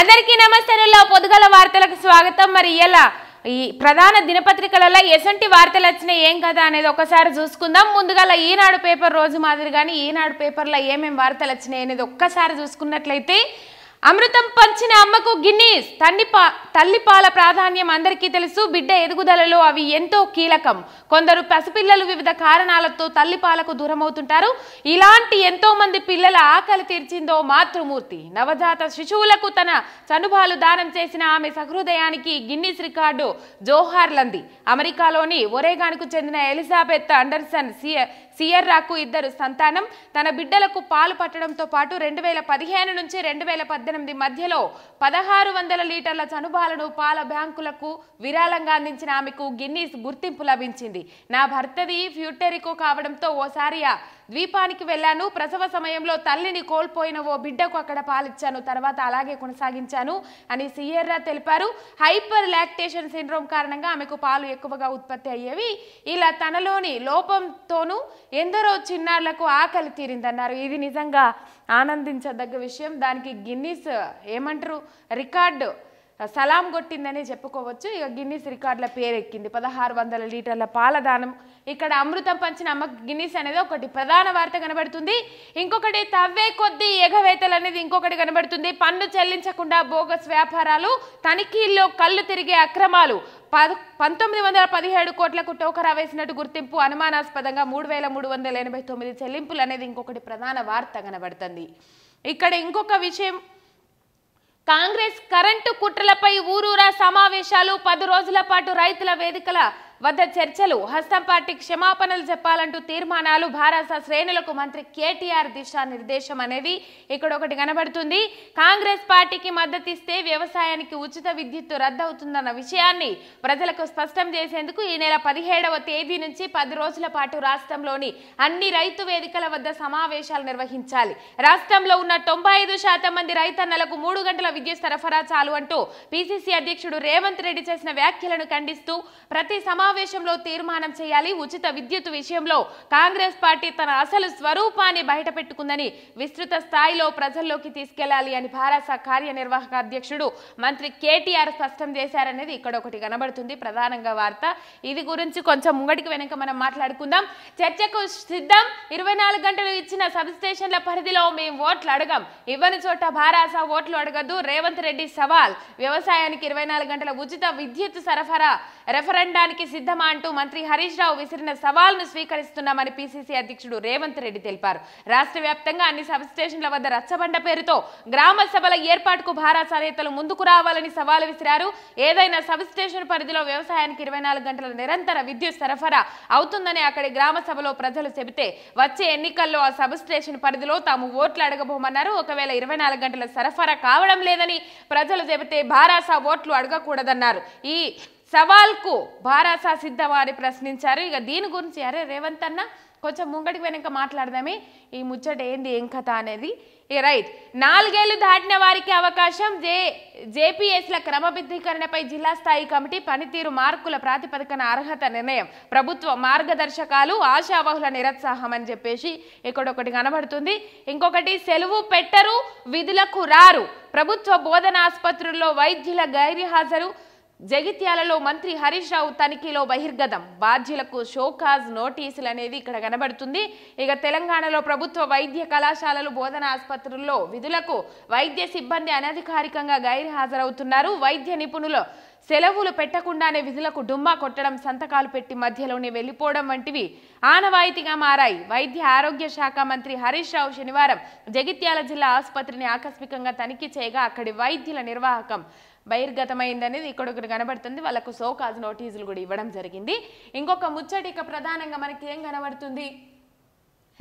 అందరికీ నమస్తేలో పొదుగల వార్తలకు స్వాగతం మరి ఇలా ఈ ప్రధాన దినపత్రికలలో ఎసంటి వార్తలు వచ్చినాయి ఏం కదా అనేది ఒకసారి చూసుకుందాం ముందుగా ఈనాడు పేపర్ రోజు మాదిరిగానే ఈనాడు పేపర్లో ఏమేమి వార్తలు వచ్చినాయి అనేది ఒక్కసారి చూసుకున్నట్లయితే అమృతం పంచిన అమ్మకు గిన్నీస్ తల్లి తల్లిపాల ప్రాధాన్యం అందరికీ తెలుసు బిడ్డ ఎదుగుదలలో అవి ఎంతో కీలకం కొందరు పసిపిల్లలు వివిధ కారణాలతో తల్లిపాలకు దూరమవుతుంటారు ఇలాంటి ఎంతో మంది పిల్లల ఆకలి తీర్చిందో మాతృమూర్తి నవజాత శిశువులకు తన చనుభాలు దానం చేసిన ఆమె సహృదయానికి గిన్నీస్ రికార్డు జోహార్లంది అమెరికాలోని ఒరేగాన్కు చెందిన ఎలిజాబెత్ అండర్సన్ సిఎ సియర్రాకు ఇద్దరు సంతానం తన బిడ్డలకు పాలు పట్టడంతో పాటు రెండు వేల పదిహేను నుంచి రెండు వేల పద్దెనిమిది మధ్యలో పదహారు వందల లీటర్ల చనుబాలను పాల బ్యాంకులకు విరాళంగా అందించిన ఆమెకు గిన్నీస్ గుర్తింపు లభించింది నా భర్తది ఫ్యూటెరికో కావడంతో ఓసారి ద్వీపానికి వెళ్ళాను ప్రసవ సమయంలో తల్లిని కోల్పోయిన ఓ బిడ్డకు అక్కడ పాలిచ్చాను తర్వాత అలాగే కొనసాగించాను అని సియర్రా తెలిపారు హైపర్ లాక్టేషన్ సిండ్రోమ్ కారణంగా ఆమెకు పాలు ఎక్కువగా ఉత్పత్తి అయ్యేవి ఇలా తనలోని లోపంతోనూ ఎందరో చిన్నారులకు ఆకలి తీరిందన్నారు ఇది నిజంగా ఆనందించదగ్గ విషయం దానికి గిన్నీస్ ఏమంటారు రికార్డు సలాం కొట్టిందని చెప్పుకోవచ్చు ఇక గిన్నీస్ రికార్డుల పేరెక్కింది పదహారు వందల లీటర్ల పాలదానం ఇక్కడ అమృతం పంచిన అమ్మ గిన్నీస్ అనేది ఒకటి ప్రధాన వార్త కనబడుతుంది ఇంకొకటి తవ్వే కొద్ది ఎగవేతలు అనేది ఇంకొకటి కనబడుతుంది పన్ను చెల్లించకుండా బోగస్ వ్యాపారాలు తనిఖీల్లో కళ్ళు తిరిగే అక్రమాలు పంతొమ్మిది వందల పదిహేడు కోట్లకు టోకరా వేసినట్టు గుర్తింపు అనుమానాస్పదంగా మూడు వేల మూడు వందల ఎనభై తొమ్మిది చెల్లింపులు అనేది ఇంకొకటి ప్రధాన వార్త కనబడుతుంది ఇక్కడ ఇంకొక విషయం కాంగ్రెస్ కరెంటు కుట్రలపై ఊరూరా సమావేశాలు పది రోజుల పాటు రైతుల వేదికల వద్ద చర్చలు హస్తం పార్టీ క్షమాపణలు చెప్పాలంటూ తీర్మానాలు భారత శ్రేణులకు మంత్రి కేటీఆర్ దిశానిర్దేశం అనేది ఇక్కడ ఒకటి కనబడుతుంది కాంగ్రెస్ పార్టీకి మద్దతు ఇస్తే వ్యవసాయానికి ఉచిత విద్యుత్తు రద్దవుతుందన్న విషయాన్ని ప్రజలకు స్పష్టం చేసేందుకు ఈ నెల పదిహేడవ తేదీ నుంచి పది రోజుల పాటు రాష్ట్రంలోని అన్ని రైతు వేదికల వద్ద సమావేశాలు నిర్వహించాలి రాష్ట్రంలో ఉన్న తొంభై ఐదు శాతం మంది రైతన్నలకు మూడు గంటల విద్యుత్ సరఫరా చాలు అంటూ పీసీసీ అధ్యక్షుడు రేవంత్ రెడ్డి చేసిన వ్యాఖ్యలను ఖండిస్తూ ప్రతి సమా సమావేశంలో తీర్మానం చేయాలి ఉచిత విద్యుత్ విషయంలో కాంగ్రెస్ పార్టీ తన అసలు స్వరూపాన్ని బయటపెట్టుకుందని విస్తృత స్థాయిలో ప్రజల్లోకి తీసుకెళ్లాలి అని భారత కార్యనిర్వాహక అధ్యక్షుడు మంత్రి కేటీఆర్ స్పష్టం చేశారనేది ఇక్కడ ఒకటి కనబడుతుంది ప్రధానంగా వార్త ఇది గురించి కొంచెం ముంగటికి వెనక మనం మాట్లాడుకుందాం చర్చకు సిద్ధం ఇరవై గంటలు ఇచ్చిన సబ్ స్టేషన్ల పరిధిలో మేము ఓట్లు అడగం ఇవ్వని చోట భారాస ఓట్లు అడగద్దు రేవంత్ రెడ్డి సవాల్ వ్యవసాయానికి ఇరవై గంటల ఉచిత విద్యుత్ సరఫరా రెఫరెండానికి సిద్ధమా అంటూ మంత్రి హరీష్ రావు విసిరిన సవాల్ను స్వీకరిస్తున్నామని పీసీసీ అధ్యక్షుడు రేవంత్ రెడ్డి తెలిపారు రాష్ట్ర వ్యాప్తంగా అన్ని సబ్స్టేషన్ల వద్ద రచ్చబండ పేరుతో గ్రామ సభల ఏర్పాటుకు భారాస నేతలు ముందుకు రావాలని సవాలు విసిరారు ఏదైనా స్టేషన్ పరిధిలో వ్యవసాయానికి ఇరవై గంటల నిరంతర విద్యుత్ సరఫరా అవుతుందని అక్కడి గ్రామ సభలో ప్రజలు చెబితే వచ్చే ఎన్నికల్లో ఆ సబ్ స్టేషన్ పరిధిలో తాము ఓట్లు అడగబోమన్నారు ఒకవేళ ఇరవై గంటల సరఫరా కావడం లేదని ప్రజలు చెబితే భారాస ఓట్లు అడగకూడదన్నారు ఈ సవాల్కు భారాసా సిద్ధ వారి ప్రశ్నించారు ఇక దీని గురించి అరే రేవంత్ అన్న కొంచెం ముంగడికి వెనక మాట్లాడదామే ఈ ముచ్చట ఏంది ఏం కథ అనేది రైట్ నాలుగేళ్లు దాటిన వారికి అవకాశం జే జేపీఎస్ల క్రమబద్ధీకరణపై జిల్లా స్థాయి కమిటీ పనితీరు మార్కుల ప్రాతిపదికన అర్హత నిర్ణయం ప్రభుత్వ మార్గదర్శకాలు ఆశావహుల నిరుత్సాహం అని చెప్పేసి ఇక్కడొకటి కనబడుతుంది ఇంకొకటి సెలవు పెట్టరు విధులకు రారు ప్రభుత్వ బోధన ఆసుపత్రుల్లో వైద్యుల గైర్హాజరు జగిత్యాలలో మంత్రి హరీష్ రావు తనిఖీలో బహిర్గతం బాధ్యులకు షోకాజ్ నోటీసులు అనేది ఇక్కడ కనబడుతుంది ఇక తెలంగాణలో ప్రభుత్వ వైద్య కళాశాలలు బోధన ఆసుపత్రుల్లో విధులకు వైద్య సిబ్బంది అనధికారికంగా గైర్హాజరవుతున్నారు వైద్య నిపుణులు సెలవులు పెట్టకుండానే విధులకు డుమ్మా కొట్టడం సంతకాలు పెట్టి మధ్యలోనే వెళ్లిపోవడం వంటివి ఆనవాయితీగా మారాయి వైద్య ఆరోగ్య శాఖ మంత్రి హరీష్ రావు శనివారం జగిత్యాల జిల్లా ఆసుపత్రిని ఆకస్మికంగా తనిఖీ చేయగా అక్కడి వైద్యుల నిర్వాహకం బహిర్గతమైందనేది ఇక్కడ ఇక్కడ కనబడుతుంది వాళ్ళకు కాజ్ నోటీసులు కూడా ఇవ్వడం జరిగింది ఇంకొక ముచ్చటి ఇక ప్రధానంగా మనకి ఏం కనబడుతుంది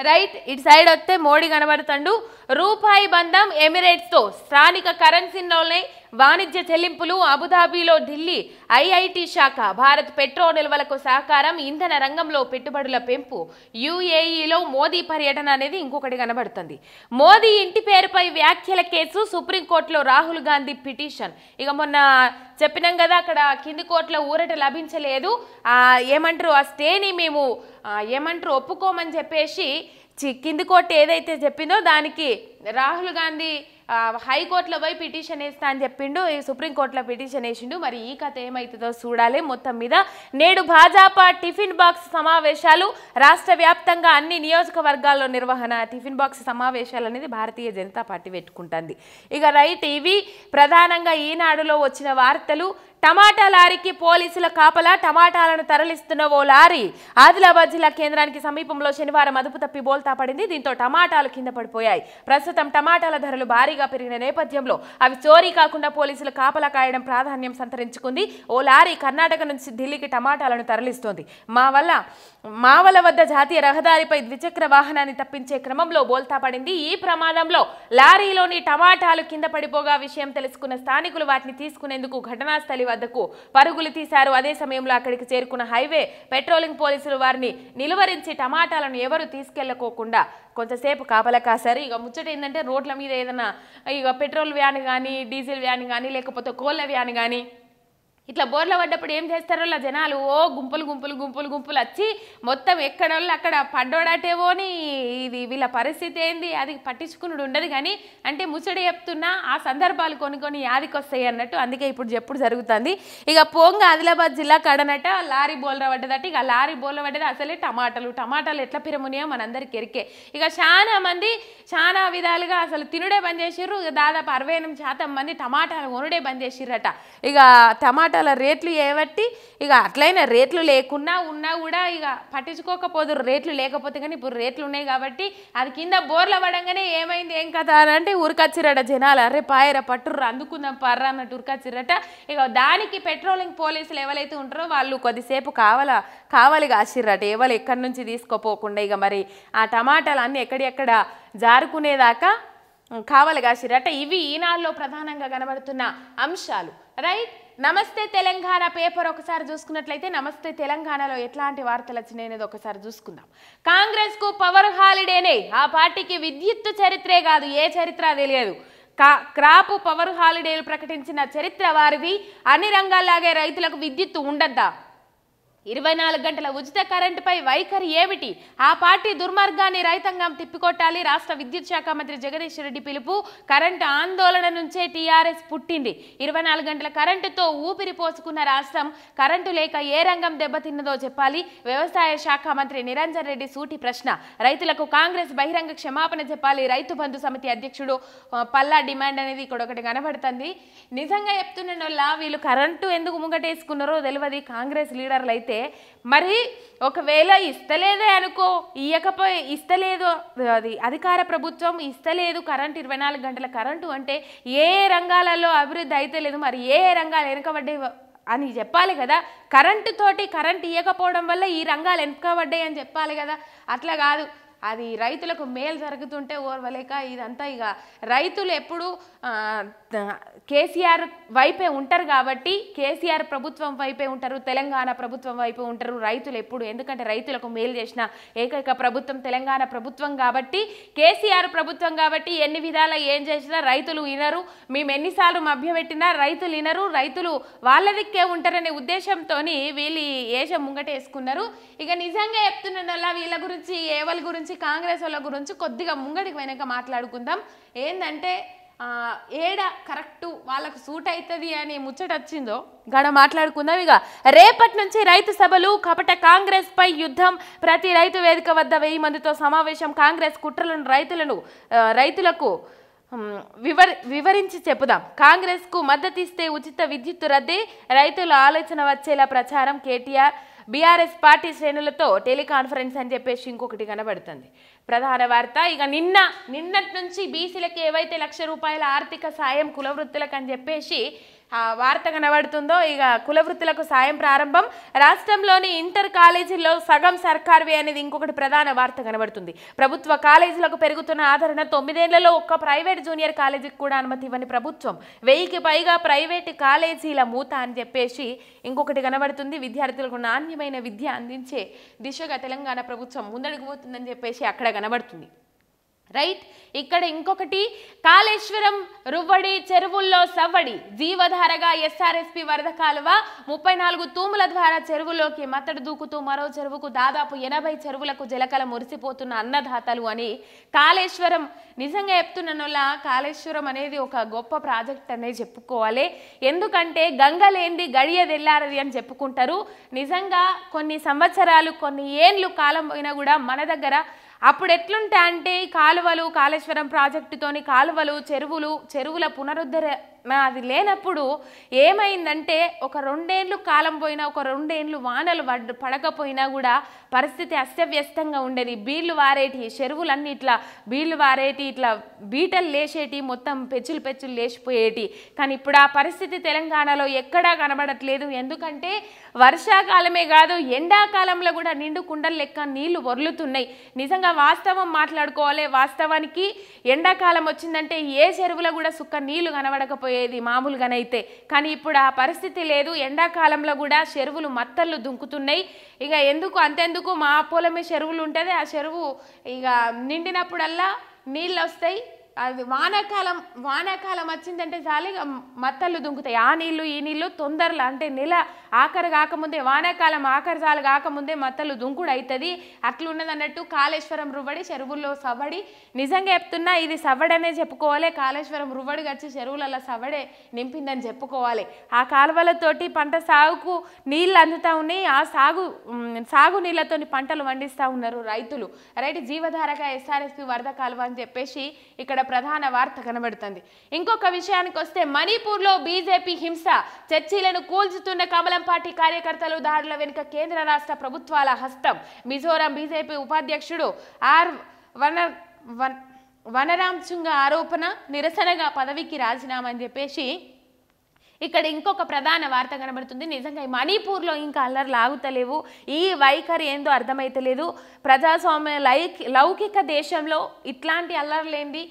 రైట్ ఇటు సైడ్ వస్తే మోడీ కనబడుతుండు రూపాయి బంధం ఎమిరేట్స్తో స్థానిక కరెన్సీలోనే వాణిజ్య చెల్లింపులు అబుదాబీలో ఢిల్లీ ఐఐటి శాఖ భారత్ పెట్రో నిల్వలకు సహకారం ఇంధన రంగంలో పెట్టుబడుల పెంపు యుఏఈలో మోదీ పర్యటన అనేది ఇంకొకటి కనబడుతుంది మోదీ ఇంటి పేరుపై వ్యాఖ్యల కేసు సుప్రీంకోర్టులో రాహుల్ గాంధీ పిటిషన్ ఇక మొన్న చెప్పినాం కదా అక్కడ కింది కోర్టులో ఊరట లభించలేదు ఏమంటారు ఆ స్టేని మేము ఏమంటారు ఒప్పుకోమని చెప్పేసి కింది కోర్టు ఏదైతే చెప్పిందో దానికి రాహుల్ గాంధీ హైకోర్టులో పోయి పిటిషన్ వేస్తా అని చెప్పిండు ఈ సుప్రీంకోర్టులో పిటిషన్ వేసిండు మరి ఈ కథ ఏమవుతుందో చూడాలి మొత్తం మీద నేడు భాజపా టిఫిన్ బాక్స్ సమావేశాలు రాష్ట్ర వ్యాప్తంగా అన్ని నియోజకవర్గాల్లో నిర్వహణ టిఫిన్ బాక్స్ సమావేశాలు అనేది భారతీయ జనతా పార్టీ పెట్టుకుంటుంది ఇక రైట్ ఇవి ప్రధానంగా ఈనాడులో వచ్చిన వార్తలు టమాటా లారీకి పోలీసుల కాపలా టమాటాలను తరలిస్తున్న ఓ లారీ ఆదిలాబాద్ జిల్లా కేంద్రానికి సమీపంలో శనివారం అదుపు తప్పి బోల్తా పడింది దీంతో టమాటాలు కింద పడిపోయాయి ప్రస్తుతం టమాటాల ధరలు భారీగా పెరిగిన నేపథ్యంలో అవి చోరీ కాకుండా పోలీసులు కాపలా కాయడం ప్రాధాన్యం సంతరించుకుంది ఓ లారీ కర్ణాటక నుంచి ఢిల్లీకి టమాటాలను తరలిస్తోంది మా వల్ల మావల వద్ద జాతీయ రహదారిపై ద్విచక్ర వాహనాన్ని తప్పించే క్రమంలో బోల్తా పడింది ఈ ప్రమాదంలో లారీలోని టమాటాలు కింద పడిపోగా విషయం తెలుసుకున్న స్థానికులు వాటిని తీసుకునేందుకు ఘటనా స్థలి వద్దకు పరుగులు తీశారు అదే సమయంలో అక్కడికి చేరుకున్న హైవే పెట్రోలింగ్ పోలీసులు వారిని నిలువరించి టమాటాలను ఎవరు తీసుకెళ్లకోకుండా కొంతసేపు కాపలా కాశారు ఇక ముచ్చట ఏంటంటే రోడ్ల మీద ఏదైనా ఇక పెట్రోల్ వ్యాన్ కానీ డీజిల్ వ్యాన్ కానీ లేకపోతే కోళ్ళ వ్యాన్ కానీ ఇట్లా బోర్లో పడ్డప్పుడు ఏం చేస్తారో జనాలు ఓ గుంపులు గుంపులు గుంపులు గుంపులు వచ్చి మొత్తం ఎక్కడోళ్ళు అక్కడ పడ్డోడటేవోని ఇది వీళ్ళ పరిస్థితి ఏంది అది పట్టించుకునుడు ఉండదు కానీ అంటే ముచ్చడి చెప్తున్నా ఆ సందర్భాలు కొన్ని కొన్ని యాదికొస్తాయి అన్నట్టు అందుకే ఇప్పుడు చెప్పుడు జరుగుతుంది ఇక పోంగ ఆదిలాబాద్ జిల్లా కడనట లారీ బోల్ర పడ్డదట ఇక లారీ బోల్ర పడ్డది అసలే టమాటాలు టమాటాలు ఎట్లా పిరమునియో మనందరికి ఎరికే ఇక చాలా మంది చాలా విధాలుగా అసలు తినుడే బంద్ చేసిర్రు దాదాపు అరవై ఎనిమిది శాతం మంది టమాటాలు కొనుడే బంద్ చేసిర్రట ఇక టమాటా అలా రేట్లు ఏవట్టి ఇక అట్లయినా రేట్లు లేకున్నా ఉన్నా కూడా ఇక పట్టించుకోకపోదురు రేట్లు లేకపోతే కానీ ఇప్పుడు రేట్లు ఉన్నాయి కాబట్టి అది కింద బోర్ల పడంగానే ఏమైంది ఏం కదా అని అంటే ఉరికచ్చిరట జనాలు అరే పాయర పట్టుర్రు అందుకుందాం పర్రా అన్నట్టు ఉరికచ్చిరట ఇక దానికి పెట్రోలింగ్ పోలీసులు ఎవరైతే ఉంటారో వాళ్ళు కొద్దిసేపు కావాలా కావాలి కాసిర్రట ఎవరు ఎక్కడి నుంచి తీసుకోపోకుండా ఇక మరి ఆ టమాటాలు అన్నీ ఎక్కడెక్కడ జారుకునేదాకా కావాలి కాసిరట ఇవి ఈనాల్లో ప్రధానంగా కనబడుతున్న అంశాలు రైట్ నమస్తే తెలంగాణ పేపర్ ఒకసారి చూసుకున్నట్లయితే నమస్తే తెలంగాణలో ఎట్లాంటి వార్తలు వచ్చినాయనేది ఒకసారి చూసుకుందాం కాంగ్రెస్ కు పవర్ హాలిడేనే ఆ పార్టీకి విద్యుత్ చరిత్రే కాదు ఏ చరిత్ర తెలియదు కా క్రాపు పవర్ హాలిడేలు ప్రకటించిన చరిత్ర వారిది అన్ని రంగాల్లాగే రైతులకు విద్యుత్తు ఉండద్దా ఇరవై నాలుగు గంటల ఉచిత కరెంటుపై వైఖరి ఏమిటి ఆ పార్టీ దుర్మార్గాన్ని రైతాంగం తిప్పికొట్టాలి రాష్ట్ర విద్యుత్ శాఖ మంత్రి జగదీష్ రెడ్డి పిలుపు కరెంటు ఆందోళన నుంచే టీఆర్ఎస్ పుట్టింది ఇరవై నాలుగు గంటల కరెంటుతో ఊపిరి పోసుకున్న రాష్ట్రం కరెంటు లేక ఏ రంగం దెబ్బతిన్నదో చెప్పాలి వ్యవసాయ శాఖ మంత్రి నిరంజన్ రెడ్డి సూటి ప్రశ్న రైతులకు కాంగ్రెస్ బహిరంగ క్షమాపణ చెప్పాలి రైతు బంధు సమితి అధ్యక్షుడు పల్లా డిమాండ్ అనేది ఇక్కడ ఒకటి కనబడుతుంది నిజంగా చెప్తున్న వీళ్ళు కరెంటు ఎందుకు ముంగటేసుకున్నారో తెలియదు కాంగ్రెస్ లీడర్లు అయితే అయితే మరి ఒకవేళ ఇస్తలేదే అనుకో ఇయ్యకపోయి ఇస్తలేదు అది అధికార ప్రభుత్వం ఇస్తలేదు కరెంట్ ఇరవై నాలుగు గంటల కరెంటు అంటే ఏ రంగాలలో అభివృద్ధి అయితే లేదు మరి ఏ రంగాలు వెనుకబడ్డే అని చెప్పాలి కదా కరెంటు తోటి కరెంట్ ఇవ్వకపోవడం వల్ల ఈ రంగాలు వెనుకబడ్డాయి అని చెప్పాలి కదా అట్లా కాదు అది రైతులకు మేలు జరుగుతుంటే ఓర్వలేక ఇదంతా ఇక రైతులు ఎప్పుడు కేసీఆర్ వైపే ఉంటారు కాబట్టి కేసీఆర్ ప్రభుత్వం వైపే ఉంటారు తెలంగాణ ప్రభుత్వం వైపే ఉంటారు రైతులు ఎప్పుడు ఎందుకంటే రైతులకు మేలు చేసిన ఏకైక ప్రభుత్వం తెలంగాణ ప్రభుత్వం కాబట్టి కేసీఆర్ ప్రభుత్వం కాబట్టి ఎన్ని విధాల ఏం చేసినా రైతులు వినరు మేము ఎన్నిసార్లు మభ్యపెట్టినా రైతులు వినరు రైతులు వాళ్ళ దిక్కే ఉంటారనే ఉద్దేశంతో వీళ్ళు ఏషం ముంగటేసుకున్నారు ఇక నిజంగా చెప్తున్న వీళ్ళ గురించి ఏవల గురించి కాంగ్రెస్ వాళ్ళ గురించి కొద్దిగా ముంగడికి వెనక మాట్లాడుకుందాం ఏంటంటే ఏడ కరెక్టు వాళ్ళకు సూట్ అవుతుంది అనే ముచ్చట వచ్చిందో గడ మాట్లాడుకుందాం ఇక రేపటి నుంచి రైతు సభలు కపట కాంగ్రెస్ పై యుద్ధం ప్రతి రైతు వేదిక వద్ద వెయ్యి మందితో సమావేశం కాంగ్రెస్ కుట్రలను రైతులను రైతులకు వివర వివరించి చెప్పుదాం కాంగ్రెస్కు మద్దతిస్తే ఉచిత విద్యుత్ రద్దీ రైతుల ఆలోచన వచ్చేలా ప్రచారం కేటీఆర్ బీఆర్ఎస్ పార్టీ శ్రేణులతో టెలికాన్ఫరెన్స్ అని చెప్పేసి ఇంకొకటి కనబడుతుంది ప్రధాన వార్త ఇక నిన్న నిన్నటి నుంచి బీసీలకు ఏవైతే లక్ష రూపాయల ఆర్థిక సాయం కులవృత్తులకు అని చెప్పేసి వార్త కనబడుతుందో ఇక కుల వృత్తులకు సాయం ప్రారంభం రాష్ట్రంలోని ఇంటర్ కాలేజీల్లో సగం సర్కార్వి అనేది ఇంకొకటి ప్రధాన వార్త కనబడుతుంది ప్రభుత్వ కాలేజీలకు పెరుగుతున్న ఆదరణ తొమ్మిదేళ్లలో ఒక్క ప్రైవేట్ జూనియర్ కాలేజీకి కూడా అనుమతి ఇవ్వని ప్రభుత్వం వెయ్యికి పైగా ప్రైవేట్ కాలేజీల మూత అని చెప్పేసి ఇంకొకటి కనబడుతుంది విద్యార్థులకు నాణ్యమైన విద్య అందించే దిశగా తెలంగాణ ప్రభుత్వం ముందడుగుపోతుందని చెప్పేసి అక్కడ కనబడుతుంది రైట్ ఇక్కడ ఇంకొకటి కాళేశ్వరం రువ్వడి చెరువుల్లో సవ్వడి జీవధారగా ఎస్ఆర్ఎస్పి వరద కాలువ ముప్పై నాలుగు తూముల ద్వారా చెరువులోకి మత్తడు దూకుతూ మరో చెరువుకు దాదాపు ఎనభై చెరువులకు జలకల మురిసిపోతున్న అన్నదాతలు అని కాళేశ్వరం నిజంగా చెప్తున్నలా కాళేశ్వరం అనేది ఒక గొప్ప ప్రాజెక్ట్ అనే చెప్పుకోవాలి ఎందుకంటే గంగలేంది గడియ తెల్లారది అని చెప్పుకుంటారు నిజంగా కొన్ని సంవత్సరాలు కొన్ని ఏండ్లు కాలం పోయినా కూడా మన దగ్గర అప్పుడు ఎట్లుంటే అంటే కాలువలు కాళేశ్వరం ప్రాజెక్టుతోని కాలువలు చెరువులు చెరువుల పునరుద్ధర అది లేనప్పుడు ఏమైందంటే ఒక రెండేళ్ళు కాలం పోయినా ఒక రెండేళ్ళు వానలు పడకపోయినా కూడా పరిస్థితి అస్తవ్యస్తంగా ఉండేది బీళ్ళు వారేటి చెరువులన్నీ ఇట్లా బీళ్ళు వారేటి ఇట్లా బీటలు లేచేటి మొత్తం పెచ్చులు పెచ్చులు లేచిపోయేటి కానీ ఇప్పుడు ఆ పరిస్థితి తెలంగాణలో ఎక్కడా కనబడట్లేదు ఎందుకంటే వర్షాకాలమే కాదు ఎండాకాలంలో కూడా నిండు కుండలు లెక్క నీళ్లు వరులుతున్నాయి నిజంగా వాస్తవం మాట్లాడుకోవాలి వాస్తవానికి ఎండాకాలం వచ్చిందంటే ఏ చెరువులో కూడా సుక్క నీళ్లు కనబడకపోయే పోయేది మామూలుగానైతే కానీ ఇప్పుడు ఆ పరిస్థితి లేదు ఎండాకాలంలో కూడా చెరువులు మత్తళ్ళు దుంకుతున్నాయి ఇక ఎందుకు అంతెందుకు మా పొలమే చెరువులు ఉంటుంది ఆ చెరువు ఇక నిండినప్పుడల్లా నీళ్ళు వస్తాయి అది వానాకాలం వానాకాలం వచ్చిందంటే చాలు మత్తళ్ళు దుంకుతాయి ఆ నీళ్ళు ఈ నీళ్ళు తొందరలు అంటే నెల ఆఖరు కాకముందే వానాకాలం ఆఖరు చాలు కాకముందే మత్తళ్ళు దుంకుడు అవుతుంది అట్లు ఉన్నదన్నట్టు కాళేశ్వరం రువ్వడి చెరువుల్లో సవడి నిజంగా చెప్తున్నా ఇది సవడనే చెప్పుకోవాలి కాళేశ్వరం రువ్వడి వచ్చి చెరువులలో సవడే నింపిందని చెప్పుకోవాలి ఆ కాలువలతోటి పంట సాగుకు నీళ్ళు అందుతూ ఉన్నాయి ఆ సాగు సాగు నీళ్ళతో పంటలు పండిస్తూ ఉన్నారు రైతులు రైట్ జీవధారగా ఎస్ఆర్ఎస్పి వరద కాలువ అని చెప్పేసి ఇక్కడ ప్రధాన వార్త కనబడుతుంది ఇంకొక విషయానికి వస్తే మణిపూర్లో బీజేపీ హింస చర్చీలను కూల్చుతున్న కమలం పార్టీ కార్యకర్తలు దాడుల వెనుక కేంద్ర రాష్ట్ర ప్రభుత్వాల హస్తం మిజోరాం బీజేపీ ఉపాధ్యక్షుడు ఆర్ వన వన్ చుంగ ఆరోపణ నిరసనగా పదవికి రాజీనామా అని చెప్పేసి ఇక్కడ ఇంకొక ప్రధాన వార్త కనబడుతుంది నిజంగా మణిపూర్లో ఇంకా అల్లరి లాగుతలేవు ఈ వైఖరి ఏందో అర్థమైతలేదు ప్రజాస్వామ్య లైక్ లౌకిక దేశంలో ఇట్లాంటి అల్లర్లేంది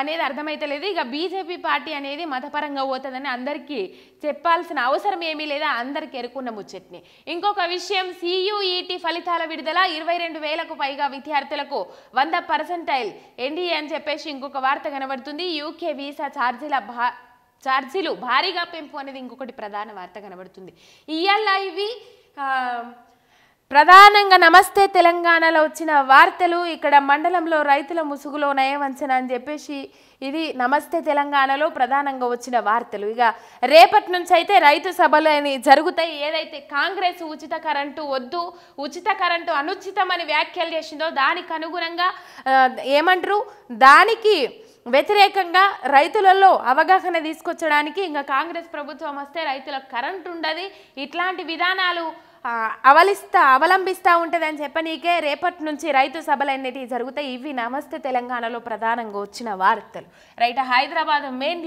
అనేది అర్థమైతలేదు ఇక బీజేపీ పార్టీ అనేది మతపరంగా పోతుందని అందరికీ చెప్పాల్సిన అవసరం ఏమీ లేదా అందరికీ ఎరుకున్న ముచ్చట్ని ఇంకొక విషయం సియుఈటి ఫలితాల విడుదల ఇరవై రెండు వేలకు పైగా విద్యార్థులకు వంద పర్సెంటైల్ ఎన్డీఏ అని చెప్పేసి ఇంకొక వార్త కనబడుతుంది యూకే వీసా ఛార్జీల భా ఛార్జీలు భారీగా పెంపు అనేది ఇంకొకటి ప్రధాన వార్త కనబడుతుంది ఈఎల్ఐవి ప్రధానంగా నమస్తే తెలంగాణలో వచ్చిన వార్తలు ఇక్కడ మండలంలో రైతుల ముసుగులో నయవంచన అని చెప్పేసి ఇది నమస్తే తెలంగాణలో ప్రధానంగా వచ్చిన వార్తలు ఇక రేపటి నుంచి అయితే రైతు సభలు జరుగుతాయి ఏదైతే కాంగ్రెస్ ఉచిత కరెంటు వద్దు ఉచిత కరెంటు అనుచితం అని వ్యాఖ్యలు చేసిందో దానికి అనుగుణంగా ఏమంటారు దానికి వ్యతిరేకంగా రైతులలో అవగాహన తీసుకొచ్చడానికి ఇంకా కాంగ్రెస్ ప్రభుత్వం వస్తే రైతులకు కరెంట్ ఉండదు ఇట్లాంటి విధానాలు అవలిస్తా అవలంబిస్తూ ఉంటుందని చెప్పనీకే రేపటి నుంచి రైతు సభలు అనేటివి జరుగుతాయి ఇవి నమస్తే తెలంగాణలో ప్రధానంగా వచ్చిన వార్తలు రైట్ హైదరాబాద్ మెయిన్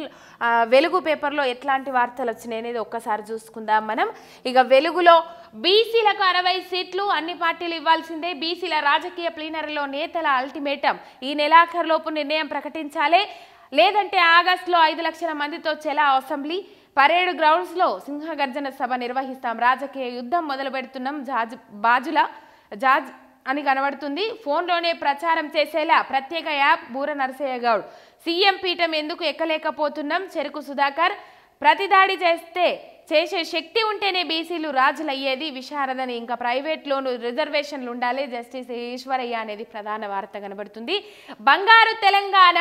వెలుగు పేపర్లో ఎట్లాంటి వార్తలు వచ్చినాయి అనేది ఒక్కసారి చూసుకుందాం మనం ఇక వెలుగులో బీసీలకు అరవై సీట్లు అన్ని పార్టీలు ఇవ్వాల్సిందే బీసీల రాజకీయ ప్లీనరీలో నేతల అల్టిమేటం ఈ నెలాఖరులోపు నిర్ణయం ప్రకటించాలి లేదంటే ఆగస్టులో ఐదు లక్షల మందితో చెలా అసెంబ్లీ పరేడ్ గ్రౌండ్స్లో సింహగర్జన సభ నిర్వహిస్తాం రాజకీయ యుద్ధం మొదలు పెడుతున్నాం జాజ్ బాజుల జాజ్ అని కనబడుతుంది ఫోన్లోనే ప్రచారం చేసేలా ప్రత్యేక యాప్ బూర నరసయ్య గౌడ్ సీఎం పీఠం ఎందుకు ఎక్కలేకపోతున్నాం చెరుకు సుధాకర్ ప్రతిదాడి చేస్తే చేసే శక్తి ఉంటేనే బీసీలు రాజులయ్యేది విషారదని ఇంకా ప్రైవేట్లోను రిజర్వేషన్లు ఉండాలి జస్టిస్ ఈశ్వరయ్య అనేది ప్రధాన వార్త కనబడుతుంది బంగారు తెలంగాణ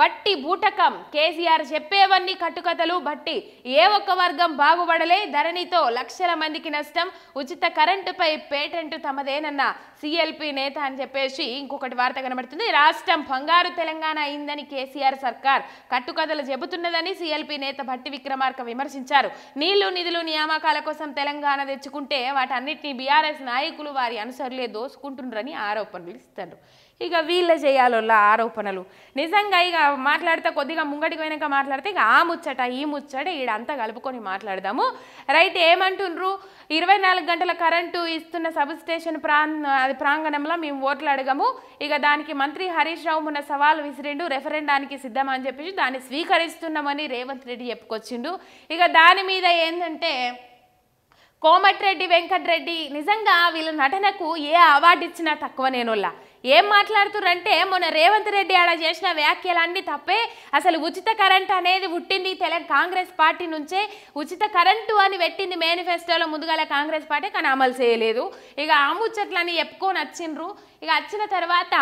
వట్టి బూటకం కేసీఆర్ చెప్పేవన్నీ కట్టుకథలు బట్టి ఏ ఒక్క వర్గం బాగుపడలే ధరణితో లక్షల మందికి నష్టం ఉచిత కరెంటుపై పేటెంట్ తమదేనన్న సిఎల్పి నేత అని చెప్పేసి ఇంకొకటి వార్త కనబడుతుంది రాష్ట్రం బంగారు తెలంగాణ అయిందని కేసీఆర్ సర్కార్ కట్టుకథలు చెబుతున్నదని సిఎల్పి నేత భట్టి విక్రమార్క విమర్శించారు నీళ్లు భూములు నిధులు నియామకాల కోసం తెలంగాణ తెచ్చుకుంటే వాటన్నిటిని బీఆర్ఎస్ నాయకులు వారి అనుసరులే దోసుకుంటుండ్రని ఆరోపణలు ఇస్తారు ఇక వీళ్ళే చేయాలి ఆరోపణలు నిజంగా ఇక మాట్లాడితే కొద్దిగా ముంగటికి పోయినాక మాట్లాడితే ఇక ఆ ముచ్చట ఈ ముచ్చట ఈడంతా కలుపుకొని మాట్లాడదాము రైట్ ఏమంటుండ్రు ఇరవై నాలుగు గంటల కరెంటు ఇస్తున్న సబ్ స్టేషన్ ప్రాం అది ప్రాంగణంలో మేము ఓట్లు అడగము ఇక దానికి మంత్రి హరీష్ రావు ఉన్న సవాల్ విసిరిండు రెఫరెండానికి సిద్ధం అని చెప్పేసి దాన్ని స్వీకరిస్తున్నామని రేవంత్ రెడ్డి చెప్పుకొచ్చిండు ఇక దాని మీద ఏంటంటే కోమటిరెడ్డి వెంకటరెడ్డి నిజంగా వీళ్ళ నటనకు ఏ అవార్డు ఇచ్చినా తక్కువ నేనోళ్ళ ఏం మాట్లాడుతున్నారంటే మొన్న రేవంత్ రెడ్డి ఆడ చేసిన వ్యాఖ్యలన్నీ తప్పే అసలు ఉచిత కరెంట్ అనేది పుట్టింది తెలంగాణ కాంగ్రెస్ పార్టీ నుంచే ఉచిత కరెంటు అని పెట్టింది మేనిఫెస్టోలో ముందుగాల కాంగ్రెస్ పార్టీ కానీ అమలు చేయలేదు ఇక ఆ ముచ్చట్లని చెప్పుకొని వచ్చిండ్రు ఇక వచ్చిన తర్వాత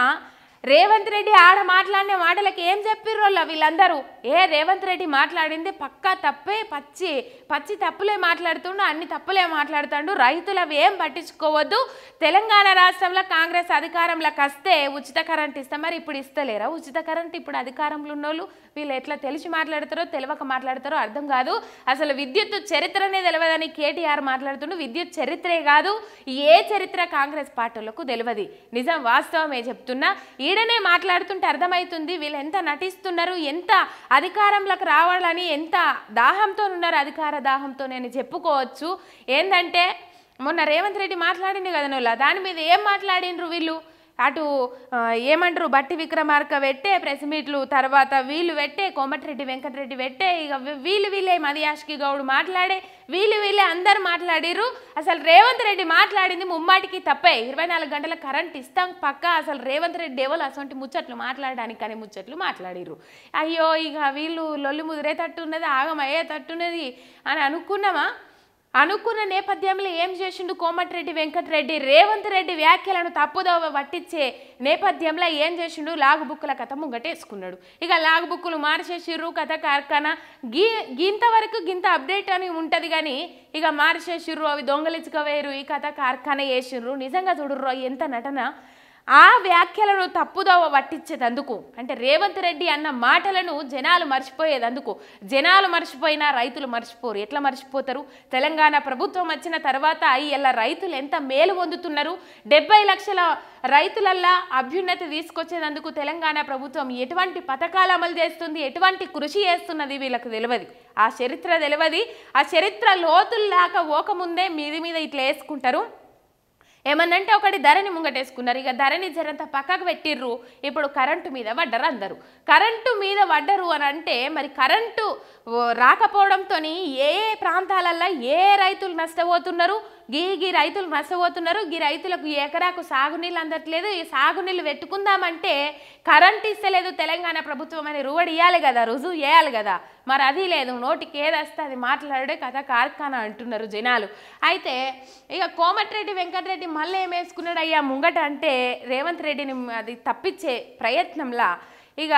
రేవంత్ రెడ్డి ఆడ మాట్లాడిన మాటలకి ఏం చెప్పిర్రోళ్ళ వీళ్ళందరూ ఏ రేవంత్ రెడ్డి మాట్లాడింది పక్కా తప్పే పచ్చి పచ్చి తప్పులే మాట్లాడుతుండు అన్ని తప్పులే మాట్లాడుతాడు రైతులు అవి ఏం పట్టించుకోవద్దు తెలంగాణ రాష్ట్రంలో కాంగ్రెస్ అధికారంలోకి వస్తే ఉచిత కరెంట్ ఇస్తాం మరి ఇప్పుడు ఇస్తలేరా ఉచిత కరెంట్ ఇప్పుడు అధికారంలో ఉన్నోళ్ళు వీళ్ళు ఎట్లా తెలిసి మాట్లాడతారో తెలియక మాట్లాడతారో అర్థం కాదు అసలు విద్యుత్ చరిత్రనే తెలియదని కేటీఆర్ మాట్లాడుతుండు విద్యుత్ చరిత్రే కాదు ఏ చరిత్ర కాంగ్రెస్ పార్టీలకు తెలియదు నిజం వాస్తవమే చెప్తున్నా ఈడనే మాట్లాడుతుంటే అర్థమవుతుంది వీళ్ళు ఎంత నటిస్తున్నారు ఎంత అధికారంలోకి రావాలని ఎంత దాహంతో ఉన్నారు అధికార దాహంతో నేను చెప్పుకోవచ్చు ఏంటంటే మొన్న రేవంత్ రెడ్డి మాట్లాడింది కదా నువ్వు దాని మీద ఏం మాట్లాడిండ్రు వీళ్ళు అటు ఏమంటారు బట్టి విక్రమార్క పెట్టే ప్రెస్ మీట్లు తర్వాత వీళ్ళు పెట్టే కోమటిరెడ్డి వెంకటరెడ్డి పెట్టే ఇక వీళ్ళు వీళ్ళే మదియాష్కి గౌడ్ మాట్లాడే వీళ్ళు వీళ్ళే అందరు మాట్లాడిరు అసలు రేవంత్ రెడ్డి మాట్లాడింది ముమ్మాటికి తప్పే ఇరవై నాలుగు గంటల కరెంట్ ఇస్తాం పక్క అసలు రేవంత్ రెడ్డి ఎవరు అసొంటి ముచ్చట్లు మాట్లాడడానికి కానీ ముచ్చట్లు మాట్లాడిరు అయ్యో ఇక వీళ్ళు లొల్లి తట్టు ఉన్నది అని అనుకున్నామా అనుకున్న నేపథ్యంలో ఏం చేసిండు కోమటిరెడ్డి వెంకటరెడ్డి రేవంత్ రెడ్డి వ్యాఖ్యలను తప్పుదోవ పట్టించే నేపథ్యంలో ఏం చేసిండు లాగు బుక్కుల కథ ముంగటేసుకున్నాడు ఇక లాగు బుక్కులు మార్చేసిర్రు కథ కార్ఖాన గీ గింతవరకు గింత అప్డేట్ అని ఉంటుంది కానీ ఇక మార్చేసిర్రు అవి దొంగలించుకోవేరు ఈ కథ కార్ఖాన వేసిర్రు నిజంగా చూడుర్రు ఎంత నటన ఆ వ్యాఖ్యలను తప్పుదోవ పట్టించేదందుకు అంటే రేవంత్ రెడ్డి అన్న మాటలను జనాలు మర్చిపోయేదందుకు జనాలు మర్చిపోయినా రైతులు మర్చిపోరు ఎట్లా మర్చిపోతారు తెలంగాణ ప్రభుత్వం వచ్చిన తర్వాత ఇలా రైతులు ఎంత మేలు పొందుతున్నారు డెబ్బై లక్షల రైతులల్లా అభ్యున్నతి తీసుకొచ్చేందుకు తెలంగాణ ప్రభుత్వం ఎటువంటి పథకాలు అమలు చేస్తుంది ఎటువంటి కృషి చేస్తున్నది వీళ్ళకు తెలియదు ఆ చరిత్ర తెలియదు ఆ చరిత్ర లోతులు దాకా ఓకముందే మీది మీద ఇట్లా వేసుకుంటారు ఏమన్నంటే ఒకటి ధరని ముంగటేసుకున్నారు ఇక ధరని జరంతా పక్కకు పెట్టిర్రు ఇప్పుడు కరెంటు మీద పడ్డరు అందరు కరెంటు మీద పడ్డరు అని అంటే మరి కరెంటు రాకపోవడంతో ఏ ప్రాంతాలల్లో ఏ రైతులు నష్టపోతున్నారు గీ గీ రైతులు మసగోతున్నారు గీ రైతులకు ఎకరాకు సాగునీళ్ళు అందట్లేదు ఈ సాగునీళ్ళు పెట్టుకుందామంటే కరెంట్ ఇస్తలేదు తెలంగాణ ప్రభుత్వం అని రువడి ఇవ్వాలి కదా రుజువు చేయాలి కదా మరి అది లేదు నోటికి ఏదస్తే అది మాట్లాడే కథ కార్ఖానా అంటున్నారు జనాలు అయితే ఇక కోమటిరెడ్డి వెంకటరెడ్డి మళ్ళీ ఏమేసుకున్నాడు అయ్యా ముంగట అంటే రేవంత్ రెడ్డిని అది తప్పించే ప్రయత్నంలా ఇక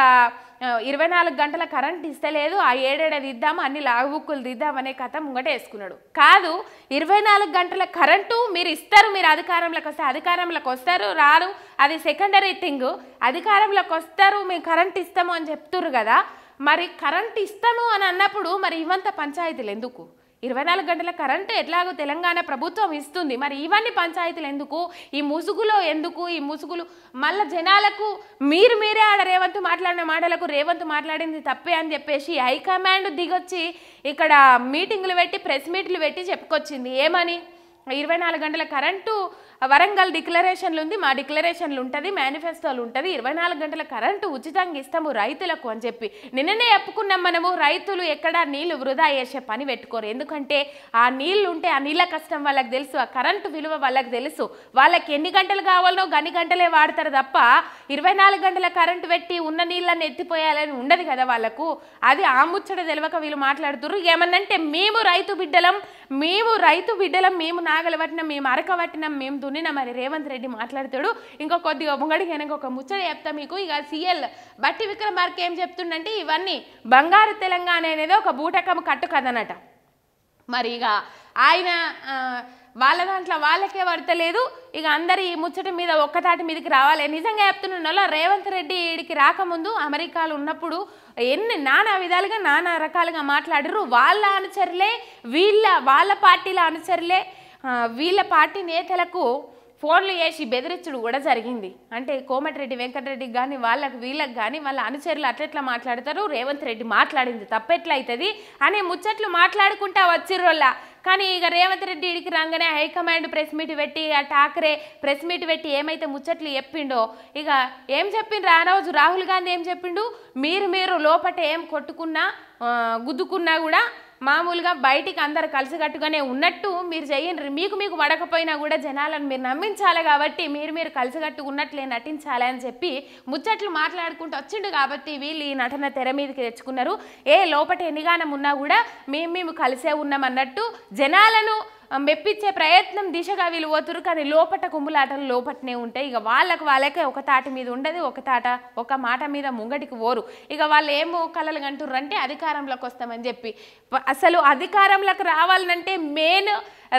ఇరవై నాలుగు గంటల కరెంట్ ఇస్తలేదు ఆ ఏడేడ దిద్దాము అన్ని లాగుబుక్కులు దిద్దాం కథ ముంగట వేసుకున్నాడు కాదు ఇరవై నాలుగు గంటల కరెంటు మీరు ఇస్తారు మీరు అధికారంలోకి వస్తే అధికారంలోకి వస్తారు రారు అది సెకండరీ థింగ్ అధికారంలోకి వస్తారు మేము కరెంట్ ఇస్తాము అని చెప్తున్నారు కదా మరి కరెంట్ ఇస్తాము అని అన్నప్పుడు మరి ఇవంత పంచాయతీలు ఎందుకు ఇరవై నాలుగు గంటల కరెంటు ఎట్లాగో తెలంగాణ ప్రభుత్వం ఇస్తుంది మరి ఇవన్నీ పంచాయతీలు ఎందుకు ఈ ముసుగులో ఎందుకు ఈ ముసుగులు మళ్ళీ జనాలకు మీరు మీరే ఆడ రేవంత్ మాట్లాడిన మాటలకు రేవంత్ మాట్లాడింది తప్పే అని చెప్పేసి హైకమాండ్ దిగొచ్చి ఇక్కడ మీటింగ్లు పెట్టి ప్రెస్ మీట్లు పెట్టి చెప్పుకొచ్చింది ఏమని ఇరవై నాలుగు గంటల కరెంటు వరంగల్ డిక్లరేషన్లు ఉంది మా డిక్లరేషన్లు ఉంటుంది మేనిఫెస్టోలు ఉంటుంది ఇరవై నాలుగు గంటల కరెంటు ఉచితంగా ఇస్తాము రైతులకు అని చెప్పి నిన్ననే చెప్పుకున్నాం మనము రైతులు ఎక్కడా నీళ్లు వృధా చేసే పని పెట్టుకోరు ఎందుకంటే ఆ నీళ్లు ఉంటే ఆ నీళ్ళ కష్టం వాళ్ళకి తెలుసు ఆ కరెంటు విలువ వాళ్ళకి తెలుసు వాళ్ళకి ఎన్ని గంటలు కావాలనో గని గంటలే వాడతారు తప్ప ఇరవై నాలుగు గంటల కరెంటు పెట్టి ఉన్న నీళ్ళని ఎత్తిపోయాలని ఉండదు కదా వాళ్ళకు అది ఆ ముచ్చట తెలియక వీళ్ళు మాట్లాడుతున్నారు ఏమన్నంటే మేము రైతు బిడ్డలం మేము రైతు బిడ్డలం మేము నాగలవట్టినం మేము అరకబట్టినం మేము జరుగుతుంది మరి రేవంత్ రెడ్డి మాట్లాడతాడు ఇంకో కొద్దిగా ముంగడికి ఒక ముచ్చట చెప్తా మీకు ఇక సీఎల్ బట్టి విక్రమార్క ఏం చెప్తుండంటే ఇవన్నీ బంగారు తెలంగాణ అనేది ఒక బూటకం కట్టు కదనట మరి ఇక ఆయన వాళ్ళ దాంట్లో వాళ్ళకే వర్తలేదు ఇక అందరి ముచ్చట మీద ఒక్కతాటి మీదకి రావాలి నిజంగా చెప్తున్న రేవంత్ రెడ్డి ఈడికి రాకముందు అమెరికాలో ఉన్నప్పుడు ఎన్ని నానా విధాలుగా నానా రకాలుగా మాట్లాడరు వాళ్ళ అనుచరులే వీళ్ళ వాళ్ళ పార్టీల అనుచరులే వీళ్ళ పార్టీ నేతలకు ఫోన్లు వేసి బెదిరించడం కూడా జరిగింది అంటే కోమటిరెడ్డి వెంకటరెడ్డికి కానీ వాళ్ళకి వీళ్ళకి కానీ వాళ్ళ అనుచరులు అట్లెట్లా మాట్లాడతారు రేవంత్ రెడ్డి మాట్లాడింది తప్పెట్లయితుంది అవుతుంది అనే ముచ్చట్లు మాట్లాడుకుంటా వచ్చిర్రోళ్ళ కానీ ఇక రేవంత్ రెడ్డి ఇడికి రాగానే హైకమాండ్ ప్రెస్ మీట్ పెట్టి ఆ ఠాకరే ప్రెస్ మీట్ పెట్టి ఏమైతే ముచ్చట్లు చెప్పిండో ఇక ఏం చెప్పిండ్రు ఆ రోజు రాహుల్ గాంధీ ఏం చెప్పిండు మీరు మీరు లోపట ఏం కొట్టుకున్నా గుద్దుకున్నా కూడా మామూలుగా బయటికి అందరు కలిసికట్టుగానే ఉన్నట్టు మీరు చేయండి మీకు మీకు పడకపోయినా కూడా జనాలను మీరు నమ్మించాలి కాబట్టి మీరు మీరు కలిసికట్టు ఉన్నట్లే నటించాలి అని చెప్పి ముచ్చట్లు మాట్లాడుకుంటూ వచ్చిండు కాబట్టి వీళ్ళు ఈ నటన తెర మీదకి తెచ్చుకున్నారు ఏ లోపట ఎన్నిగానం ఉన్నా కూడా మేము మేము కలిసే ఉన్నాం అన్నట్టు జనాలను మెప్పించే ప్రయత్నం దిశగా వీళ్ళు పోతురు కానీ లోపట కుంబులాటలు లోపటనే ఉంటాయి ఇక వాళ్ళకు వాళ్ళకే ఒక తాటి మీద ఉండదు ఒక తాట ఒక మాట మీద ముంగటికి ఓరు ఇక వాళ్ళు ఏమో కళలు అంటుర్రంటే అంటే అధికారంలోకి వస్తామని చెప్పి అసలు అధికారంలోకి రావాలనంటే మెయిన్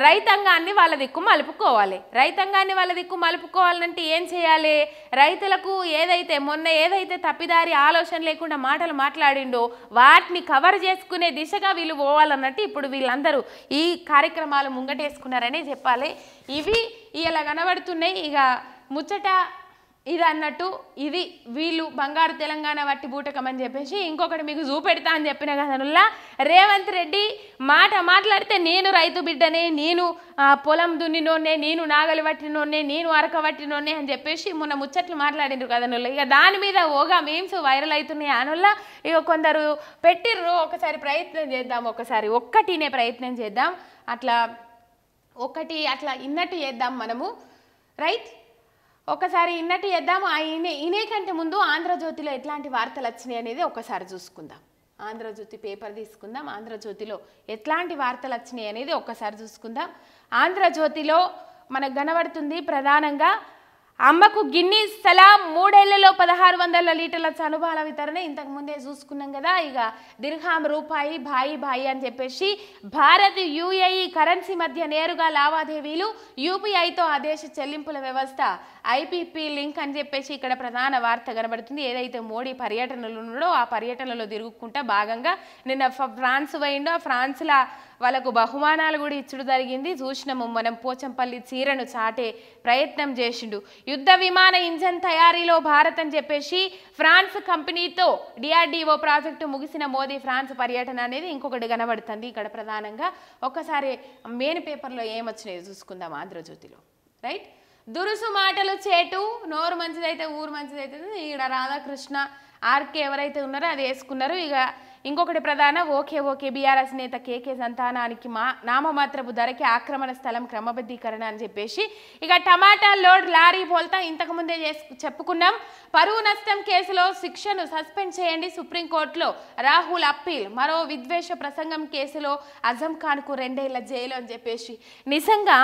రైతాంగాన్ని వాళ్ళ దిక్కు మలుపుకోవాలి రైతాంగాన్ని వాళ్ళ దిక్కు మలుపుకోవాలంటే ఏం చేయాలి రైతులకు ఏదైతే మొన్న ఏదైతే తప్పిదారి ఆలోచన లేకుండా మాటలు మాట్లాడిండో వాటిని కవర్ చేసుకునే దిశగా వీళ్ళు పోవాలన్నట్టు ఇప్పుడు వీళ్ళందరూ ఈ కార్యక్రమాలు ముంగటేసుకున్నారనే చెప్పాలి ఇవి ఇలా కనబడుతున్నాయి ఇక ముచ్చట ఇది అన్నట్టు ఇది వీళ్ళు బంగారు తెలంగాణ వట్టి బూటకం అని చెప్పేసి ఇంకొకటి మీకు చూపెడతా అని చెప్పిన కథనుల్లా రేవంత్ రెడ్డి మాట మాట్లాడితే నేను రైతు బిడ్డనే నేను పొలం దున్నినోనే నేను నాగలి పట్టినోనే నేను అరక పట్టినోనే అని చెప్పేసి మొన్న ముచ్చట్లు మాట్లాడిండ్రు కథనుల్లా ఇక దాని మీద ఓగా మేమ్స్ వైరల్ అవుతున్నాయి అనుల్లా ఇక కొందరు పెట్టిర్రు ఒకసారి ప్రయత్నం చేద్దాం ఒకసారి ఒక్కటినే ప్రయత్నం చేద్దాం అట్లా ఒకటి అట్లా ఇన్నట్టు చేద్దాం మనము రైట్ ఒకసారి వేద్దాము ఆ ఇనే ఇనే కంటే ముందు ఆంధ్రజ్యోతిలో ఎట్లాంటి వార్తలు వచ్చినాయి అనేది ఒకసారి చూసుకుందాం ఆంధ్రజ్యోతి పేపర్ తీసుకుందాం ఆంధ్రజ్యోతిలో ఎట్లాంటి వార్తలు వచ్చినాయి అనేది ఒకసారి చూసుకుందాం ఆంధ్రజ్యోతిలో మనకు కనబడుతుంది ప్రధానంగా అమ్మకు గిన్ని సలాం మూడేళ్లలో పదహారు వందల లీటర్ల చనుబాల వితరణ ఇంతకు ముందే చూసుకున్నాం కదా ఇక దిర్హాం రూపాయి భాయి భాయి అని చెప్పేసి భారత్ యుఏఈ కరెన్సీ మధ్య నేరుగా లావాదేవీలు యూపీఐతో ఆ దేశ చెల్లింపుల వ్యవస్థ ఐపీపీ లింక్ అని చెప్పేసి ఇక్కడ ప్రధాన వార్త కనబడుతుంది ఏదైతే మోడీ పర్యటనలు ఉన్నాడో ఆ పర్యటనలో తిరుగుకుంటా భాగంగా నిన్న ఫ్రాన్స్ పోయిండో ఫ్రాన్స్లో వాళ్ళకు బహుమానాలు కూడా ఇచ్చుడు జరిగింది చూసినాము మనం పోచంపల్లి చీరను చాటే ప్రయత్నం చేసిండు యుద్ధ విమాన ఇంజన్ తయారీలో భారత్ అని చెప్పేసి ఫ్రాన్స్ కంపెనీతో డిఆర్డిఓ ప్రాజెక్టు ముగిసిన మోదీ ఫ్రాన్స్ పర్యటన అనేది ఇంకొకటి కనబడుతుంది ఇక్కడ ప్రధానంగా ఒక్కసారి మెయిన్ పేపర్లో ఏమొచ్చినాయో చూసుకుందాం ఆంధ్రజ్యోతిలో రైట్ దురుసు మాటలు చేటు నోరు మంచిదైతే ఊరు మంచిదైతే ఇక్కడ రాధాకృష్ణ ఆర్కే ఎవరైతే ఉన్నారో అది వేసుకున్నారు ఇక ఇంకొకటి ప్రధాన ఓకే ఓకే బీఆర్ఎస్ నేత కేకే సంతానానికి మా నామమాత్రపు ధరకి ఆక్రమణ స్థలం క్రమబద్ధీకరణ అని చెప్పేసి ఇక టమాటా లోడ్ లారీ పోల్తా ఇంతకుముందే చెప్పుకున్నాం పరువు నష్టం కేసులో శిక్షను సస్పెండ్ చేయండి సుప్రీంకోర్టులో రాహుల్ అప్పీల్ మరో విద్వేష ప్రసంగం కేసులో అజం ఖాన్కు రెండేళ్ల జైలు అని చెప్పేసి నిజంగా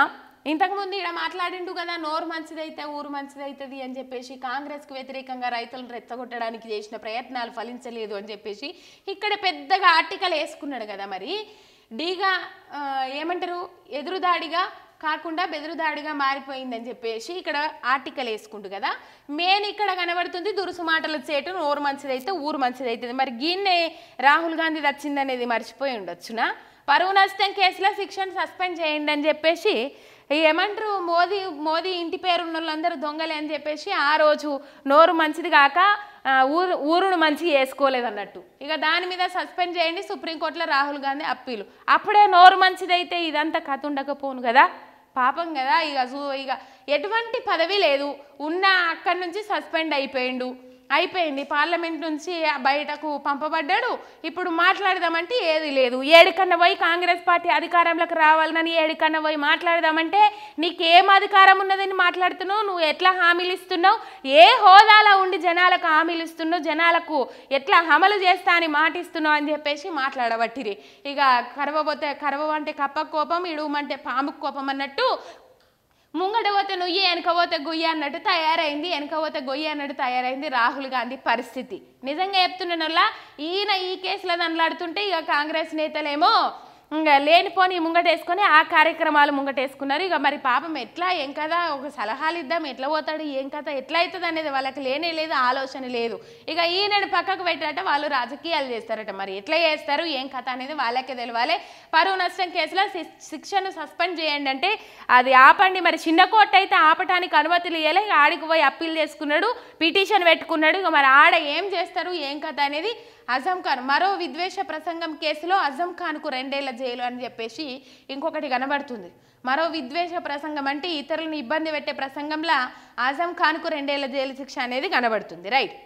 ఇంతకుముందు ఇక్కడ మాట్లాడిండు కదా నోరు మంచిదైతే ఊరు మంచిదైతుంది అని చెప్పేసి కాంగ్రెస్కు వ్యతిరేకంగా రైతులను రెచ్చగొట్టడానికి చేసిన ప్రయత్నాలు ఫలించలేదు అని చెప్పేసి ఇక్కడ పెద్దగా ఆర్టికల్ వేసుకున్నాడు కదా మరి డీగా ఏమంటారు ఎదురుదాడిగా కాకుండా బెదురుదాడిగా మారిపోయిందని చెప్పేసి ఇక్కడ ఆర్టికల్ వేసుకుంటు కదా మెయిన్ ఇక్కడ కనబడుతుంది దురుసు మాటలు చేయటం మంచిది మంచిదైతే ఊరు మంచిదైతుంది మరి గీన్నే రాహుల్ గాంధీ వచ్చిందనేది మర్చిపోయి ఉండొచ్చునా పరువు నష్టం కేసులో శిక్షను సస్పెండ్ చేయండి అని చెప్పేసి ఏమంటారు మోదీ మోదీ ఇంటి పేరు ఉన్న వాళ్ళందరూ దొంగలే అని చెప్పేసి ఆ రోజు నోరు మంచిది కాక ఊరు ఊరును మంచి చేసుకోలేదు అన్నట్టు ఇక దాని మీద సస్పెండ్ చేయండి సుప్రీంకోర్టులో రాహుల్ గాంధీ అప్పీలు అప్పుడే నోరు మంచిదైతే ఇదంతా కథ ఉండకపోను కదా పాపం కదా ఇక ఇక ఎటువంటి పదవి లేదు ఉన్న అక్కడి నుంచి సస్పెండ్ అయిపోయిండు అయిపోయింది పార్లమెంట్ నుంచి బయటకు పంపబడ్డాడు ఇప్పుడు మాట్లాడదామంటే ఏది లేదు ఏడికన్నా పోయి కాంగ్రెస్ పార్టీ అధికారంలోకి రావాలని ఏడికన్నా పోయి మాట్లాడదామంటే నీకేం అధికారం ఉన్నదని మాట్లాడుతున్నావు నువ్వు ఎట్లా హామీలు ఇస్తున్నావు ఏ హోదాలో ఉండి జనాలకు హామీలు ఇస్తున్నావు జనాలకు ఎట్లా అమలు చేస్తా అని మాటిస్తున్నావు అని చెప్పేసి మాట్లాడబట్టిరి ఇక కరవబోతే కరవ అంటే కప్ప కోపం ఇడుమంటే పాము కోపం అన్నట్టు ముంగడ పోతే నుయ్యి వెనకపోతే గొయ్యి అన్నట్టు తయారైంది వెనకపోతే గొయ్యి అన్నట్టు తయారైంది రాహుల్ గాంధీ పరిస్థితి నిజంగా నల్లా ఈయన ఈ కేసులో దండలాడుతుంటే ఇక కాంగ్రెస్ నేతలేమో ఇంకా లేనిపోని ముంగటేసుకొని ఆ కార్యక్రమాలు ముంగటేసుకున్నారు ఇక మరి పాపం ఎట్లా ఏం కదా ఒక సలహాలు ఇద్దాం ఎట్లా పోతాడు ఏం కథ ఎట్లా అవుతుంది అనేది వాళ్ళకి లేనే లేదు ఆలోచన లేదు ఇక ఈయనని పక్కకు పెట్టారట వాళ్ళు రాజకీయాలు చేస్తారట మరి ఎట్లా చేస్తారు ఏం కథ అనేది వాళ్ళకే తెలియాలి పరువు నష్టం కేసులో శిక్షను సస్పెండ్ చేయండి అంటే అది ఆపండి మరి చిన్న కోర్టు అయితే ఆపటానికి అనుమతులు ఇవ్వలే ఇక ఆడికి పోయి అప్పీల్ చేసుకున్నాడు పిటిషన్ పెట్టుకున్నాడు ఇక మరి ఆడ ఏం చేస్తారు ఏం కథ అనేది అజమ్ ఖాన్ మరో విద్వేష ప్రసంగం కేసులో అజం ఖాన్కు రెండేళ్ల జైలు అని చెప్పేసి ఇంకొకటి కనబడుతుంది మరో విద్వేష ప్రసంగం అంటే ఇతరులను ఇబ్బంది పెట్టే ప్రసంగంలా ఆజం ఖాన్కు రెండేళ్ల జైలు శిక్ష అనేది కనబడుతుంది రైట్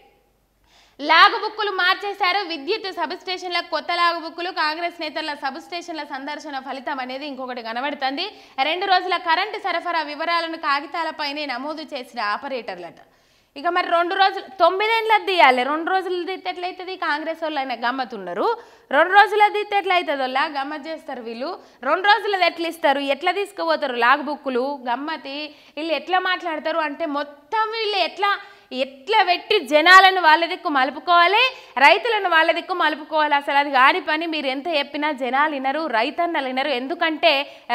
లాగు బుక్కులు మార్చేశారు విద్యుత్ సబ్స్టేషన్ల కొత్త లాగు బుక్కులు కాంగ్రెస్ నేతల సబ్స్టేషన్ల సందర్శన ఫలితం అనేది ఇంకొకటి కనబడుతుంది రెండు రోజుల కరెంటు సరఫరా వివరాలను కాగితాలపైనే నమోదు చేసిన ఆపరేటర్లట ఇక మరి రెండు రోజులు తొమ్మిదేళ్ళది తీయాలి రెండు రోజులు దిద్దే ఎట్లయితుంది కాంగ్రెస్ వాళ్ళు ఆయన గమ్మత్ రెండు రోజులు దిద్దే ఎట్లయితుంది వాళ్ళ గమ్మత్ చేస్తారు వీళ్ళు రెండు రోజులది ఎట్లా ఇస్తారు ఎట్లా తీసుకుపోతారు లాగ్ బుక్కులు గమ్మతి వీళ్ళు ఎట్లా మాట్లాడతారు అంటే మొత్తం వీళ్ళు ఎట్లా ఎట్లా పెట్టి జనాలను వాళ్ళ దిక్కు మలుపుకోవాలి రైతులను వాళ్ళ దిక్కు మలుపుకోవాలి అసలు అది కాని పని మీరు ఎంత చెప్పినా జనాలు వినరు రైతన్నలు వినరు ఎందుకంటే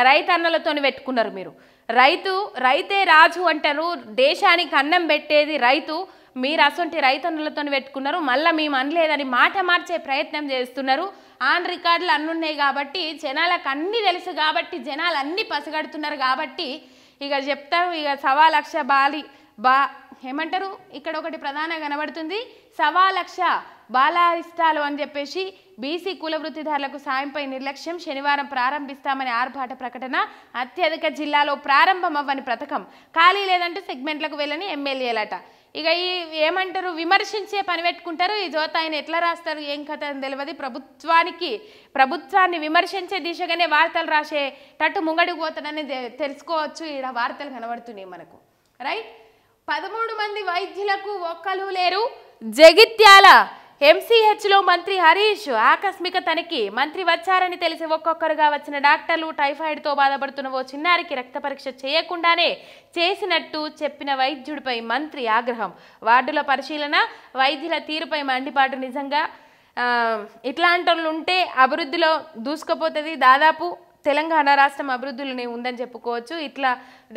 రైతన్నలతో పెట్టుకున్నారు మీరు రైతు రైతే రాజు అంటారు దేశానికి అన్నం పెట్టేది రైతు మీరు అసొంటి రైతన్నులతో పెట్టుకున్నారు మళ్ళీ మేము అనలేదని మాట మార్చే ప్రయత్నం చేస్తున్నారు ఆన్ రికార్డులు అన్నున్నాయి కాబట్టి జనాలకు అన్నీ తెలుసు కాబట్టి జనాలు అన్నీ పసిగడుతున్నారు కాబట్టి ఇక చెప్తారు ఇక సవా లక్ష బాలి బా ఏమంటారు ఇక్కడ ఒకటి ప్రధాన కనబడుతుంది సవా లక్ష బాలారిస్తాలు అని చెప్పేసి బీసీ కుల వృత్తిదారులకు సాయంపై నిర్లక్ష్యం శనివారం ప్రారంభిస్తామని ఆర్భాట ప్రకటన అత్యధిక జిల్లాలో ప్రారంభమవ్వని పథకం ఖాళీ లేదంటూ సెగ్మెంట్లకు వెళ్ళని ఎమ్మెల్యేలట ఇక ఈ ఏమంటారు విమర్శించే పని పెట్టుకుంటారు ఈ జోత ఆయన ఎట్లా రాస్తారు ఏం కథ అని తెలియదు ప్రభుత్వానికి ప్రభుత్వాన్ని విమర్శించే దిశగానే వార్తలు రాసే తట్టు ముంగడికి పోతాడని తెలుసుకోవచ్చు ఈడ వార్తలు కనబడుతున్నాయి మనకు రైట్ పదమూడు మంది వైద్యులకు ఒక్కలు లేరు జగిత్యాల ఎంసీహెచ్లో మంత్రి హరీష్ ఆకస్మిక తనిఖీ మంత్రి వచ్చారని తెలిసి ఒక్కొక్కరుగా వచ్చిన డాక్టర్లు టైఫాయిడ్తో బాధపడుతున్న ఓ చిన్నారికి రక్త పరీక్ష చేయకుండానే చేసినట్టు చెప్పిన వైద్యుడిపై మంత్రి ఆగ్రహం వార్డుల పరిశీలన వైద్యుల తీరుపై మండిపాటు నిజంగా ఇట్లాంటి ఉంటే అభివృద్ధిలో దూసుకుపోతుంది దాదాపు తెలంగాణ రాష్ట్రం అభివృద్ధిలోనే ఉందని చెప్పుకోవచ్చు ఇట్లా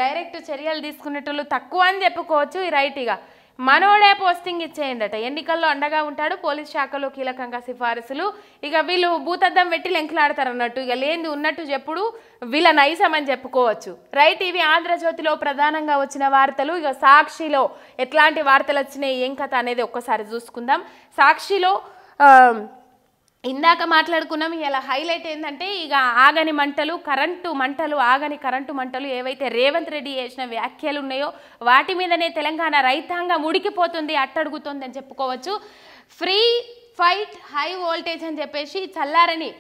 డైరెక్ట్ చర్యలు తీసుకునేటోళ్ళు తక్కువ అని చెప్పుకోవచ్చు ఈ రైట్గా మనోడే పోస్టింగ్ ఇచ్చేయందట ఎన్నికల్లో అండగా ఉంటాడు పోలీస్ శాఖలో కీలకంగా సిఫారసులు ఇక వీళ్ళు భూతద్దం పెట్టి లెంకులాడతారు అన్నట్టు ఇక లేనిది ఉన్నట్టు చెప్పుడు వీళ్ళ నైసమని చెప్పుకోవచ్చు రైట్ ఇవి ఆంధ్రజ్యోతిలో ప్రధానంగా వచ్చిన వార్తలు ఇక సాక్షిలో ఎట్లాంటి వార్తలు వచ్చినాయి ఏం కథ అనేది ఒక్కసారి చూసుకుందాం సాక్షిలో ఇందాక మాట్లాడుకున్నాం ఇలా హైలైట్ ఏంటంటే ఇక ఆగని మంటలు కరెంటు మంటలు ఆగని కరెంటు మంటలు ఏవైతే రేవంత్ రెడ్డి చేసిన వ్యాఖ్యలు ఉన్నాయో వాటి మీదనే తెలంగాణ రైతాంగం ఉడికిపోతుంది అట్టడుగుతుంది అని చెప్పుకోవచ్చు ఫ్రీ ఫైట్ హై వోల్టేజ్ అని చెప్పేసి చల్లారని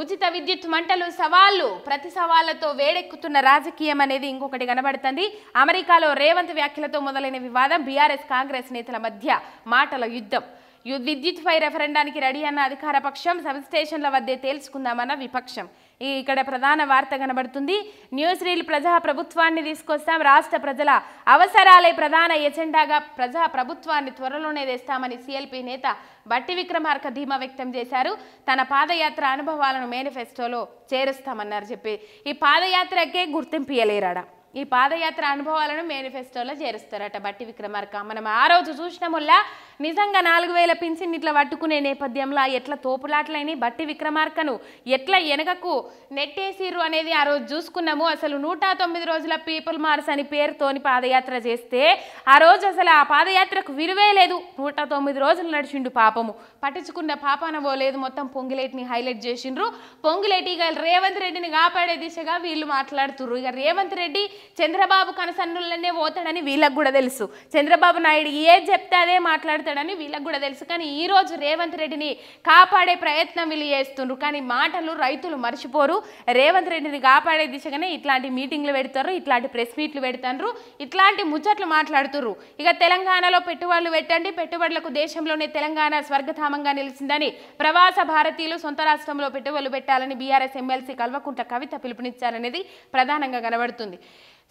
ఉచిత విద్యుత్ మంటలు సవాళ్లు ప్రతి సవాళ్లతో వేడెక్కుతున్న రాజకీయం అనేది ఇంకొకటి కనబడుతుంది అమెరికాలో రేవంత్ వ్యాఖ్యలతో మొదలైన వివాదం బీఆర్ఎస్ కాంగ్రెస్ నేతల మధ్య మాటల యుద్ధం విద్యుత్పై రెఫరెండానికి రెడీ అన్న అధికార పక్షం సబ్స్టేషన్ల వద్దే తేల్చుకుందామన్న విపక్షం ఇక్కడ ప్రధాన వార్త కనబడుతుంది న్యూస్ రీల్ ప్రజా ప్రభుత్వాన్ని తీసుకొస్తాం రాష్ట్ర ప్రజల అవసరాలే ప్రధాన ఎజెండాగా ప్రజా ప్రభుత్వాన్ని త్వరలోనే తెస్తామని సిఎల్పి నేత బట్టి విక్రమార్క ధీమా వ్యక్తం చేశారు తన పాదయాత్ర అనుభవాలను మేనిఫెస్టోలో చేరుస్తామన్నారు చెప్పి ఈ పాదయాత్రకే గుర్తింపియలేరాడా ఈ పాదయాత్ర అనుభవాలను మేనిఫెస్టోలో చేరుస్తారట బట్టి విక్రమార్క మనం ఆ రోజు చూసినాముల్లా నిజంగా నాలుగు వేల పింఛన్ ఇట్లా పట్టుకునే నేపథ్యంలో ఎట్ల తోపులాట్లని బట్టి విక్రమార్కను ఎట్ల వెనకకు నెట్టేసిర్రు అనేది ఆ రోజు చూసుకున్నాము అసలు నూట తొమ్మిది రోజుల పీపుల్ మార్స్ అని పేరుతోని పాదయాత్ర చేస్తే ఆ రోజు అసలు ఆ పాదయాత్రకు విరువే లేదు నూట తొమ్మిది రోజులు నడిచిండు పాపము పట్టించుకున్న పాపాన పోలేదు మొత్తం పొంగిలేటిని హైలైట్ చేసిండ్రు పొంగిలేటి ఇక రేవంత్ రెడ్డిని కాపాడే దిశగా వీళ్ళు మాట్లాడుతుర్రు ఇక రేవంత్ రెడ్డి చంద్రబాబు కనసన్నులనే పోతాడని వీళ్ళకు కూడా తెలుసు చంద్రబాబు నాయుడు ఏది చెప్తే అదే మాట్లాడుతూ మాట్లాడతాడని వీళ్ళకి కూడా తెలుసు కానీ ఈరోజు రేవంత్ రెడ్డిని కాపాడే ప్రయత్నం వీళ్ళు చేస్తుండ్రు కానీ మాటలు రైతులు మర్చిపోరు రేవంత్ రెడ్డిని కాపాడే దిశగానే ఇట్లాంటి మీటింగ్లు పెడతారు ఇట్లాంటి ప్రెస్ మీట్లు పెడతారు ఇట్లాంటి ముచ్చట్లు మాట్లాడుతురు ఇక తెలంగాణలో పెట్టుబడులు పెట్టండి పెట్టుబడులకు దేశంలోనే తెలంగాణ స్వర్గధామంగా నిలిచిందని ప్రవాస భారతీయులు సొంత రాష్ట్రంలో పెట్టుబడులు పెట్టాలని బీఆర్ఎస్ ఎమ్మెల్సీ కల్వకుంట కవిత పిలుపునిచ్చారనేది ప్రధానంగా కనబడుతుంది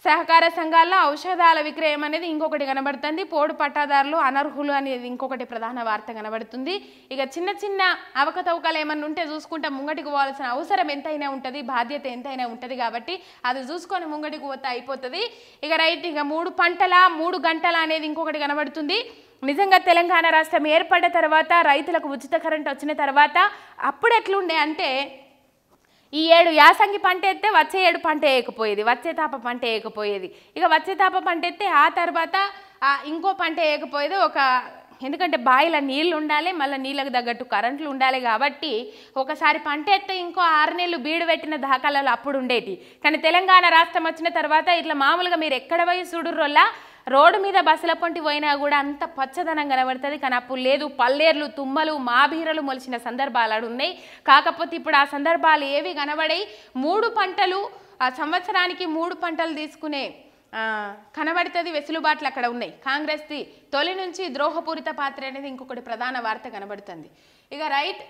సహకార సంఘాల్లో ఔషధాల విక్రయం అనేది ఇంకొకటి కనబడుతుంది పోడు పట్టాదారులు అనర్హులు అనేది ఇంకొకటి ప్రధాన వార్త కనబడుతుంది ఇక చిన్న చిన్న అవకతవకలు ఏమన్నా ఉంటే చూసుకుంటే ముంగటికి పోవాల్సిన అవసరం ఎంతైనా ఉంటుంది బాధ్యత ఎంతైనా ఉంటుంది కాబట్టి అది చూసుకొని ముంగటికి పోతే అయిపోతుంది ఇక రైట్ ఇక మూడు పంటల మూడు గంటల అనేది ఇంకొకటి కనబడుతుంది నిజంగా తెలంగాణ రాష్ట్రం ఏర్పడ్డ తర్వాత రైతులకు ఉచిత కరెంట్ వచ్చిన తర్వాత అప్పుడు ఎట్లుండే అంటే ఈ ఏడు యాసంగి పంట ఎత్తే వచ్చే ఏడు పంట వేయకపోయేది వచ్చే తాప పంట వేయకపోయేది ఇక వచ్చే తాప పంట ఎత్తే ఆ తర్వాత ఇంకో పంట వేయకపోయేది ఒక ఎందుకంటే బాయిలో నీళ్ళు ఉండాలి మళ్ళీ నీళ్ళకు తగ్గట్టు కరెంట్లు ఉండాలి కాబట్టి ఒకసారి పంట ఎత్తే ఇంకో ఆరు నెలలు బీడు పెట్టిన దాఖలాలు అప్పుడు ఉండేటి కానీ తెలంగాణ రాష్ట్రం వచ్చిన తర్వాత ఇట్లా మామూలుగా మీరు ఎక్కడ పోయి చూడుర్రోల్లా రోడ్డు మీద బస్సుల పొంటి పోయినా కూడా అంత పచ్చదనం కనబడుతుంది కానీ అప్పుడు లేదు పల్లేర్లు తుమ్మలు మాభీరలు మొలిచిన సందర్భాలు ఉన్నాయి కాకపోతే ఇప్పుడు ఆ సందర్భాలు ఏవి కనబడాయి మూడు పంటలు ఆ సంవత్సరానికి మూడు పంటలు తీసుకునే కనబడుతుంది వెసులుబాట్లు అక్కడ ఉన్నాయి కాంగ్రెస్ది తొలి నుంచి ద్రోహపూరిత పాత్ర అనేది ఇంకొకటి ప్రధాన వార్త కనబడుతుంది ఇక రైట్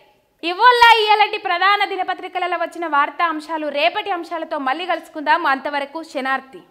ఇవోల్లా ఇయ్యాలంటి ప్రధాన దినపత్రికలలో వచ్చిన వార్తా అంశాలు రేపటి అంశాలతో మళ్ళీ కలుసుకుందాము అంతవరకు శనార్థి